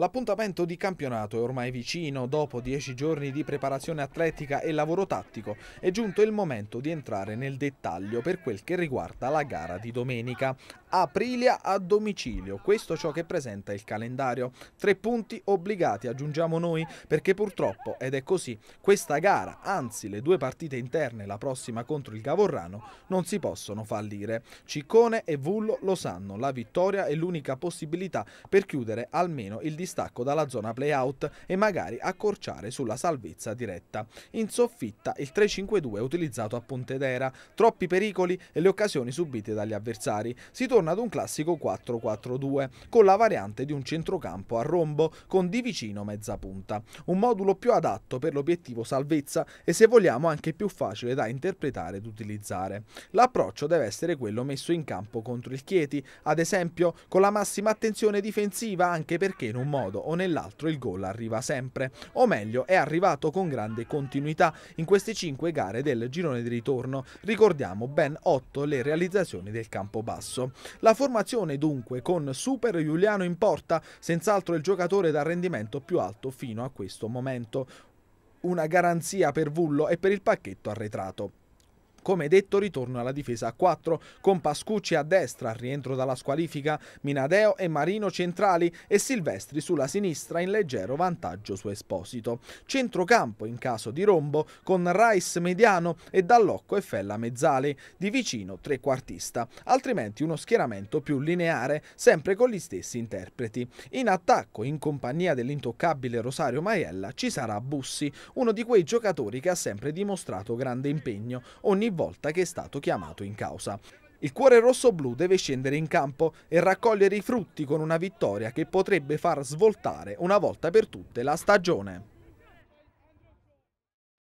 L'appuntamento di campionato è ormai vicino, dopo dieci giorni di preparazione atletica e lavoro tattico è giunto il momento di entrare nel dettaglio per quel che riguarda la gara di domenica. Aprilia a domicilio, questo ciò che presenta il calendario. Tre punti obbligati aggiungiamo noi perché purtroppo, ed è così, questa gara, anzi le due partite interne, la prossima contro il Gavorrano, non si possono fallire. Ciccone e Vullo lo sanno, la vittoria è l'unica possibilità per chiudere almeno il discorso distacco dalla zona playout e magari accorciare sulla salvezza diretta. In soffitta il 3-5-2 utilizzato a Pontedera, troppi pericoli e le occasioni subite dagli avversari. Si torna ad un classico 4-4-2 con la variante di un centrocampo a rombo con di vicino mezza punta, un modulo più adatto per l'obiettivo salvezza e se vogliamo anche più facile da interpretare ed utilizzare. L'approccio deve essere quello messo in campo contro il Chieti, ad esempio con la massima attenzione difensiva anche perché in un modo modo o nell'altro il gol arriva sempre, o meglio è arrivato con grande continuità in queste 5 gare del girone di ritorno, ricordiamo ben 8 le realizzazioni del campo basso. La formazione dunque con Super Giuliano in porta, senz'altro il giocatore dal rendimento più alto fino a questo momento, una garanzia per Vullo e per il pacchetto arretrato. Come detto ritorno alla difesa a 4 con Pascucci a destra, rientro dalla squalifica, Minadeo e Marino centrali e Silvestri sulla sinistra in leggero vantaggio su Esposito. Centrocampo in caso di rombo con Rice mediano e Dallocco e Fella mezzali, di vicino trequartista, altrimenti uno schieramento più lineare, sempre con gli stessi interpreti. In attacco, in compagnia dell'intoccabile Rosario Maiella, ci sarà Bussi, uno di quei giocatori che ha sempre dimostrato grande impegno, ogni volta che è stato chiamato in causa. Il cuore rosso-blu deve scendere in campo e raccogliere i frutti con una vittoria che potrebbe far svoltare una volta per tutte la stagione.